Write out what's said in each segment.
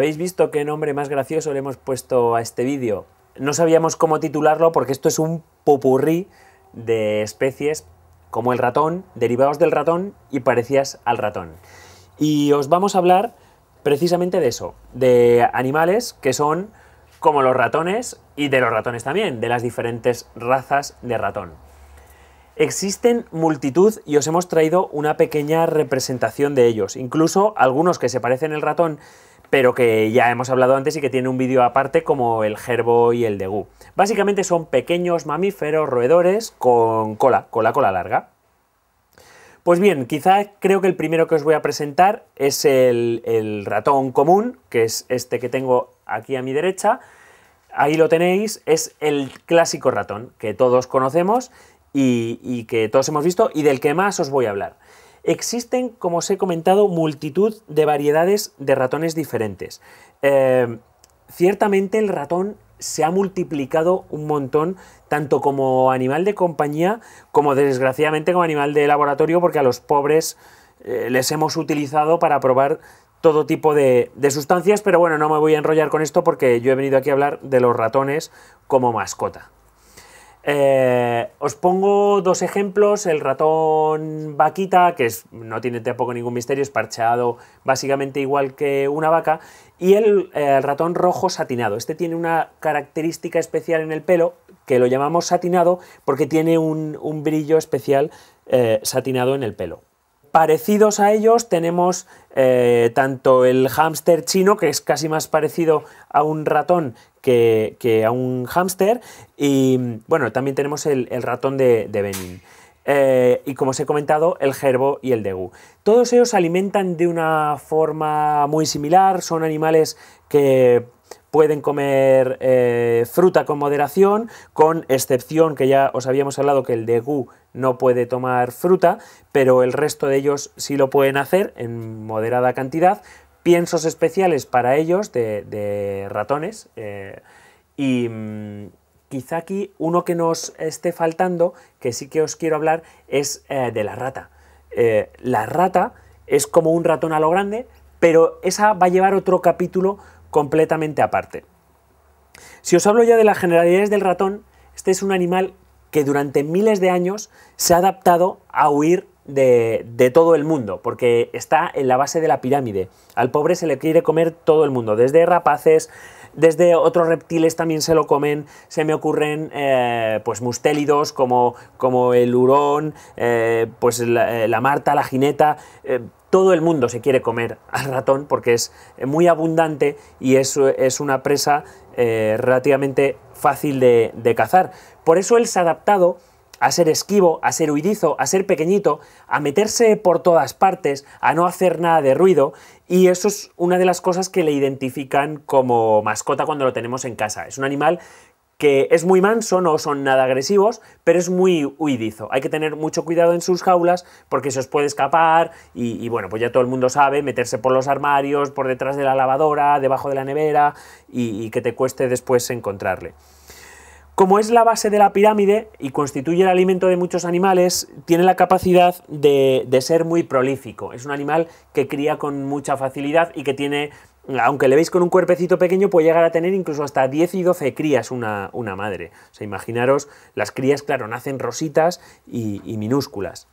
¿Habéis visto qué nombre más gracioso le hemos puesto a este vídeo? No sabíamos cómo titularlo porque esto es un popurrí de especies como el ratón, derivados del ratón y parecidas al ratón. Y os vamos a hablar precisamente de eso, de animales que son como los ratones y de los ratones también, de las diferentes razas de ratón. Existen multitud y os hemos traído una pequeña representación de ellos, incluso algunos que se parecen al ratón pero que ya hemos hablado antes y que tiene un vídeo aparte como el gerbo y el degu. Básicamente son pequeños mamíferos roedores con cola, cola, cola larga. Pues bien, quizá creo que el primero que os voy a presentar es el, ratón común, que es este que tengo aquí a mi derecha. Ahí lo tenéis, es el clásico ratón que todos conocemos y que todos hemos visto y del que más os voy a hablar. Existen, como os he comentado, multitud de variedades de ratones diferentes. Eh, ciertamente el ratón se ha multiplicado un montón, tanto como animal de compañía, como desgraciadamente como animal de laboratorio, porque a los pobres eh, les hemos utilizado para probar todo tipo de, sustancias, pero bueno, no me voy a enrollar con esto porque yo he venido aquí a hablar de los ratones como mascota. Eh, os pongo dos ejemplos. El ratón vaquita, que es, no tiene tampoco ningún misterio, es parcheado básicamente igual que una vaca. Y el, ratón rojo satinado. Este tiene una característica especial en el pelo, que lo llamamos satinado, porque tiene un, brillo especial eh, satinado en el pelo. Parecidos a ellos tenemos eh, tanto el hámster chino, que es casi más parecido a un ratón que, a un hámster, y bueno, también tenemos el, ratón de, Benin. Eh, y como os he comentado, el gerbo y el degu. Todos ellos se alimentan de una forma muy similar, son animales que pueden comer eh, fruta con moderación, con excepción que ya os habíamos hablado que el degu no puede tomar fruta, pero el resto de ellos sí lo pueden hacer en moderada cantidad. Piensos especiales para ellos de, ratones. Eh, y mm, quizá aquí uno que nos esté faltando, que sí que os quiero hablar, es eh, de la rata. la rata es como un ratón a lo grande, pero esa va a llevar otro capítulo completamente aparte. Si os hablo ya de las generalidades del ratón, este es un animal que durante miles de años se ha adaptado a huir de, todo el mundo, porque está en la base de la pirámide. Al pobre se le quiere comer todo el mundo, desde rapaces, desde otros reptiles también se lo comen, se me ocurren eh, pues mustélidos como, como el hurón, eh, pues eh, la, marta, la jineta, todo el mundo se quiere comer al ratón porque es muy abundante y es, es una presa relativamente fácil de, cazar. Por eso él se ha adaptado a ser esquivo, a ser huidizo, a ser pequeñito, a meterse por todas partes, a no hacer nada de ruido, y eso es una de las cosas que le identifican como mascota cuando lo tenemos en casa. Es un animal que es muy manso, no son nada agresivos, pero es muy huidizo. Hay que tener mucho cuidado en sus jaulas porque se os puede escapar y, bueno, pues ya todo el mundo sabe meterse por los armarios, por detrás de la lavadora, debajo de la nevera y que te cueste después encontrarle. Como es la base de la pirámide y constituye el alimento de muchos animales, tiene la capacidad de, ser muy prolífico. Es un animal que cría con mucha facilidad y que tiene aunque le veis con un cuerpecito pequeño, puede llegar a tener incluso hasta 10 y 12 crías una, madre. O sea, imaginaros, las crías, claro, nacen rositas y, minúsculas.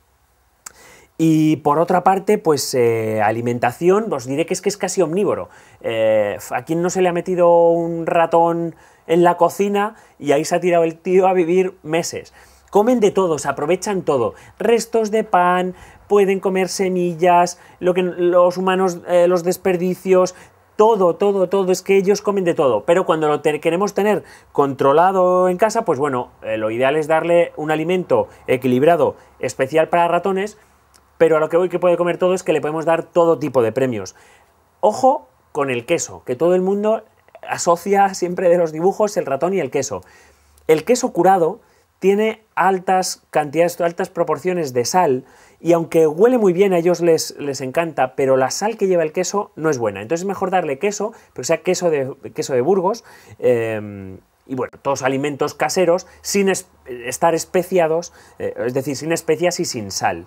Y por otra parte, pues eh, alimentación, os diré que es que es casi omnívoro. Eh, ¿A quién no se le ha metido un ratón en la cocina y ahí se ha tirado el tío a vivir meses. Comen de todo, se aprovechan todo. Restos de pan, pueden comer semillas, lo que los humanos, eh, los desperdicios, todo, todo, todo, es que ellos comen de todo, pero cuando lo queremos tener controlado en casa, pues bueno, eh, lo ideal es darle un alimento equilibrado, especial para ratones, pero a lo que voy que puede comer todo es que le podemos dar todo tipo de premios. Ojo con el queso, que todo el mundo asocia siempre de los dibujos el ratón y el queso. El queso curado tiene altas cantidades, altas proporciones de sal y aunque huele muy bien, a ellos les, encanta, pero la sal que lleva el queso no es buena. Entonces es mejor darle queso, pero sea queso de, queso de Burgos eh, y bueno, todos alimentos caseros sin estar especiados, eh, es decir, sin especias y sin sal.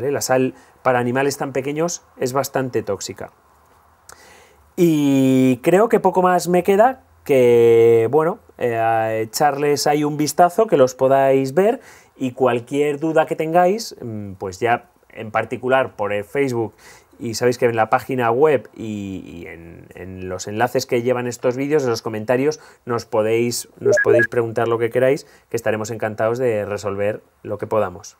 La sal para animales tan pequeños es bastante tóxica. Y creo que poco más me queda que, bueno, eh, echarles ahí un vistazo, que los podáis ver y cualquier duda que tengáis, mm, pues ya en particular por el Facebook y sabéis que en la página web y, en, los enlaces que llevan estos vídeos, en los comentarios, nos podéis preguntar lo que queráis, que estaremos encantados de resolver lo que podamos.